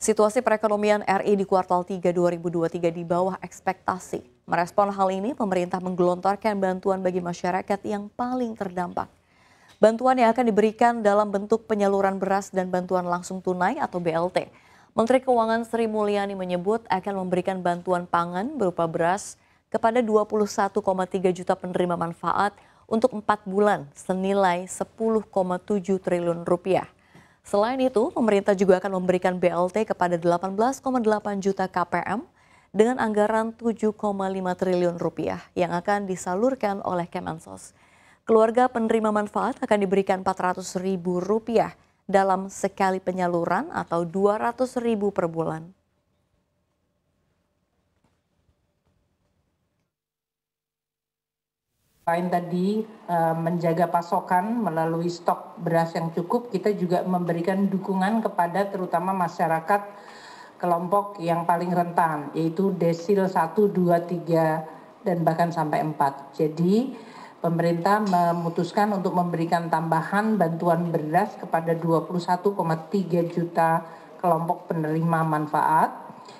Situasi perekonomian RI di kuartal 3 2023 di bawah ekspektasi. Merespon hal ini, pemerintah menggelontorkan bantuan bagi masyarakat yang paling terdampak. Bantuan yang akan diberikan dalam bentuk penyaluran beras dan bantuan langsung tunai atau BLT. Menteri Keuangan Sri Mulyani menyebut akan memberikan bantuan pangan berupa beras kepada 21,3 juta penerima manfaat untuk 4 bulan senilai 10,7 triliun rupiah. Selain itu, pemerintah juga akan memberikan BLT kepada 18,8 juta KPM dengan anggaran 7,5 triliun rupiah yang akan disalurkan oleh Kemensos. Keluarga penerima manfaat akan diberikan 400 ribu rupiah dalam sekali penyaluran atau 200 ribu per bulan. Selain tadi eh, menjaga pasokan melalui stok beras yang cukup, kita juga memberikan dukungan kepada terutama masyarakat kelompok yang paling rentan, yaitu desil 1, 2, 3, dan bahkan sampai 4. Jadi pemerintah memutuskan untuk memberikan tambahan bantuan beras kepada 21,3 juta kelompok penerima manfaat,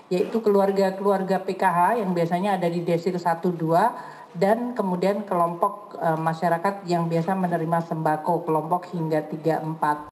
yaitu keluarga-keluarga PKH yang biasanya ada di desil 1, 2, dan kemudian kelompok eh, masyarakat yang biasa menerima sembako kelompok hingga tiga empat